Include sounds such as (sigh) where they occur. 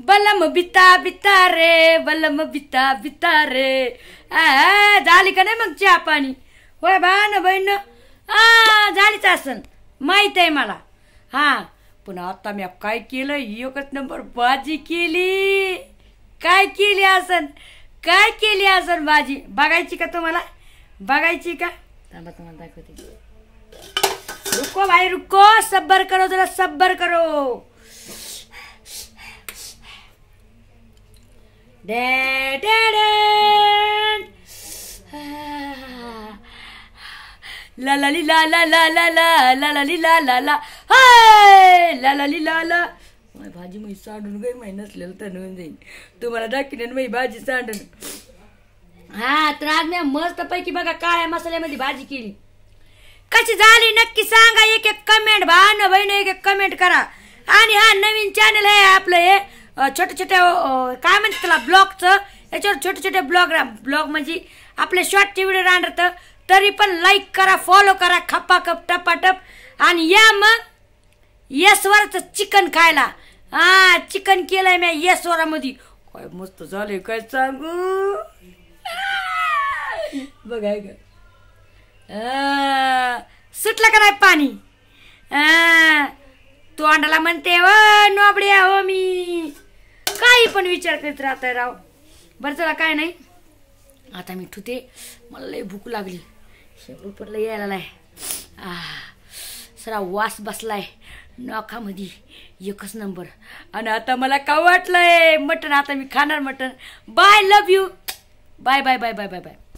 बलम बिता बिता रे बलम बिता बिता रे झाली का नाही मग चहा पाणी होय बा ना बहीण आ झालीच असन माहीत आहे मला हां पण आता मी काय केलं एकच नंबर बाजी केली काय केली असन काय केली असन बाजी बघायची का तुम्हाला बघायची का थांबा तुम्हाला दाखवते रुको भाई रुको सब्बर करो जरा सब्बर करो डे (sighs) La la li la la la la la la la li la la la hi ला ला ली भाजी गई तुम्हाला भाजी हा तर मस्त पैकी बघा काळ्या मसाल्यामध्ये भाजी केली कशी झाली नक्की सांगा एक एक कमेंट भान बहिण एक एक कमेंट करा आणि हा नवीन चॅनल आहे छोट्या छोट्या काय म्हणतात त्याला ब्लॉगचं याच्यावर छोटे छोटे ब्लॉग राहा ब्लॉग म्हणजे आपले शॉर्टचे व्हिडिओ राहणार तरी पण लाईक करा फॉलो करा खप्पा खप टपाटप आणि या मग येसवरच चिकन खायला हा चिकन केलंय मी येसवरामध्ये काय मस्त झाले काय सांगू बघाय का सुटलं का नाही पाणी तोंडाला म्हणते व नोबड्या हो मी काही पण विचार करीत राहताय राव बरं चला काय नाही आता मी ठुते मला लय भूक लागली शेपूळ पडलं यायला नाही आ सरा वास बसलाय नाखामध्ये एकच नंबर आणि आता मला का वाटलंय मटण आता मी खाणार मटण bye love you bye bye bye bye bye bye